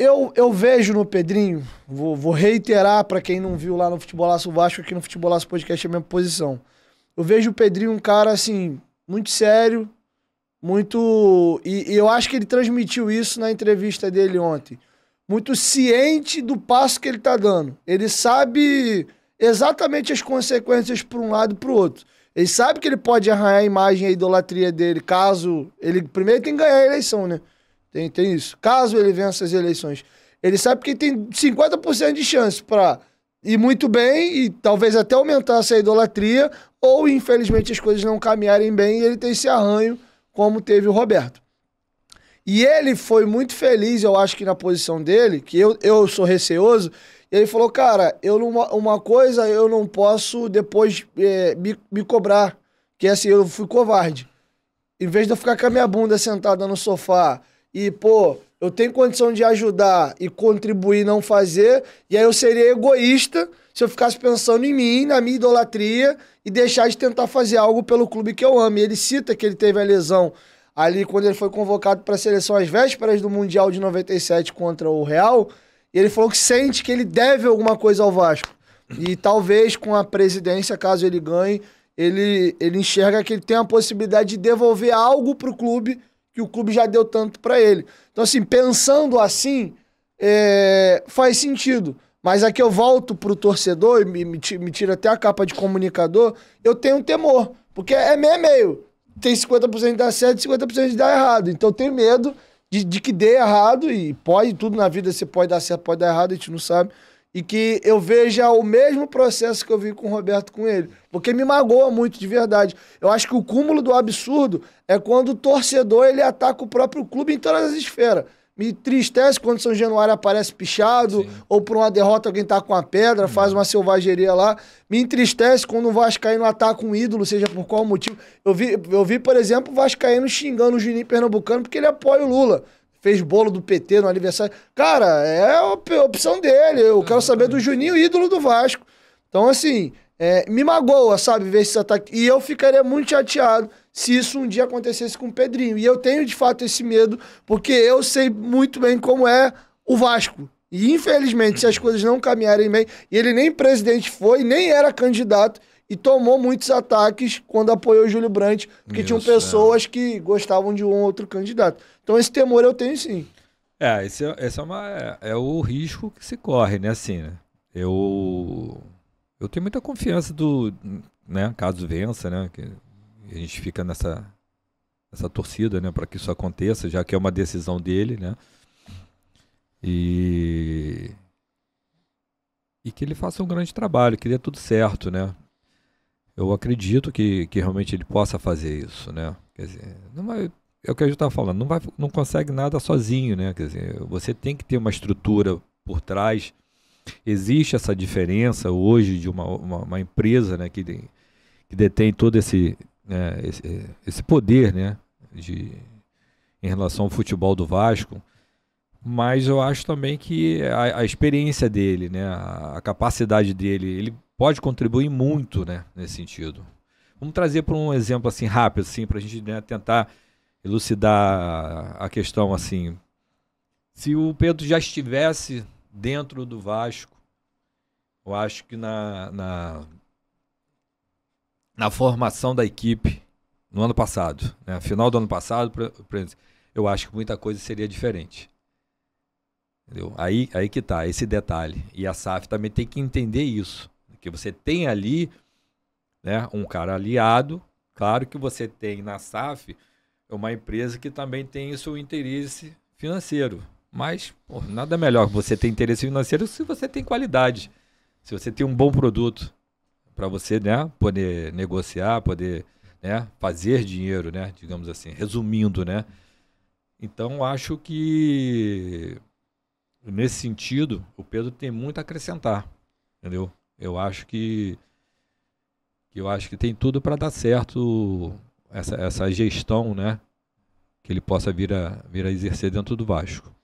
Eu, eu vejo no Pedrinho, vou, vou reiterar para quem não viu lá no Futebolaço Vasco, aqui no Futebolaço Podcast é a minha posição. Eu vejo o Pedrinho um cara, assim, muito sério, muito. E, e, eu acho que ele transmitiu isso na entrevista dele ontem. Muito ciente do passo que ele tá dando. Ele sabe exatamente as consequências para um lado e para o outro. Ele sabe que ele pode arranhar a imagem e a idolatria dele, caso ele. Primeiro tem que ganhar a eleição, né? Tem, tem isso. Caso ele vença as eleições, ele sabe que tem 50% de chance para ir muito bem e talvez até aumentar essa idolatria, ou infelizmente as coisas não caminharem bem e ele tem esse arranho, como teve o Roberto. E ele foi muito feliz, eu acho que na posição dele, que eu, eu sou receoso, e ele falou, cara, eu não, uma coisa eu não posso depois é, me, me cobrar, que é assim, eu fui covarde. Em vez de eu ficar com a minha bunda sentada no sofá, e, pô, eu tenho condição de ajudar e contribuir não fazer, e aí eu seria egoísta se eu ficasse pensando em mim, na minha idolatria, e deixar de tentar fazer algo pelo clube que eu amo. E ele cita que ele teve a lesão ali quando ele foi convocado para a seleção às vésperas do Mundial de 97 contra o Real, e ele falou que sente que ele deve alguma coisa ao Vasco. E talvez com a presidência, caso ele ganhe, ele, ele enxerga que ele tem a possibilidade de devolver algo para o clube que o clube já deu tanto para ele. Então, assim, pensando assim, é, faz sentido. Mas aqui eu volto pro torcedor, e me, me tira até a capa de comunicador, eu tenho um temor. Porque é meio meio. Tem 50% de dar certo e 50% de dar errado. Então eu tenho medo de, de que dê errado, e pode, tudo na vida você pode dar certo, pode dar errado, a gente não sabe e que eu veja o mesmo processo que eu vi com o Roberto com ele. Porque me magoa muito, de verdade. Eu acho que o cúmulo do absurdo é quando o torcedor ele ataca o próprio clube em todas as esferas. Me tristece quando São Januário aparece pichado, Sim. ou por uma derrota alguém tá com a pedra, hum. faz uma selvageria lá. Me entristece quando o Vascaíno ataca um ídolo, seja por qual motivo. Eu vi, eu vi por exemplo, o Vascaíno xingando o Juninho Pernambucano porque ele apoia o Lula fez bolo do PT no aniversário. Cara, é a opção dele. Eu quero saber do Juninho, ídolo do Vasco. Então, assim, é, me magoa, sabe, ver esse ataque. E eu ficaria muito chateado se isso um dia acontecesse com o Pedrinho. E eu tenho, de fato, esse medo, porque eu sei muito bem como é o Vasco. E, infelizmente, se as coisas não caminharem bem, e ele nem presidente foi, nem era candidato, e tomou muitos ataques quando apoiou Júlio Brandt, porque Meu tinham céu. pessoas que gostavam de um ou outro candidato. Então esse temor eu tenho sim. É, esse, é, esse é, uma, é, é, o risco que se corre, né? Assim, né? Eu, eu tenho muita confiança do, né? Caso vença, né? Que a gente fica nessa, nessa torcida, né? Para que isso aconteça, já que é uma decisão dele, né? E e que ele faça um grande trabalho, que dê tudo certo, né? eu acredito que, que realmente ele possa fazer isso, né? Quer dizer, não vai, é o que a gente estava falando, não, vai, não consegue nada sozinho, né? Quer dizer, você tem que ter uma estrutura por trás. Existe essa diferença hoje de uma, uma, uma empresa né, que, de, que detém todo esse, né, esse, esse poder né, de, em relação ao futebol do Vasco mas eu acho também que a, a experiência dele, né, a, a, capacidade dele, ele pode contribuir muito né, nesse sentido. Vamos trazer para um exemplo assim rápido, assim, para a gente né, tentar elucidar a questão assim. Se o Pedro já estivesse dentro do Vasco, eu acho que na, na, na formação da equipe no ano passado, né, final do ano passado, eu acho que muita coisa seria diferente. Entendeu? Aí, aí que tá, esse detalhe. E a SAF também tem que entender isso. Porque você tem ali né, um cara aliado. Claro que você tem na SAF uma empresa que também tem seu interesse financeiro. Mas pô, nada melhor que você ter interesse financeiro se você tem qualidade. Se você tem um bom produto para você né, poder negociar, poder né, fazer dinheiro, né, digamos assim, resumindo, né? Então acho que nesse sentido o Pedro tem muito a acrescentar, entendeu? Eu acho que eu acho que tem tudo para dar certo essa, essa gestão, né? Que ele possa vir a, vir a exercer dentro do Vasco.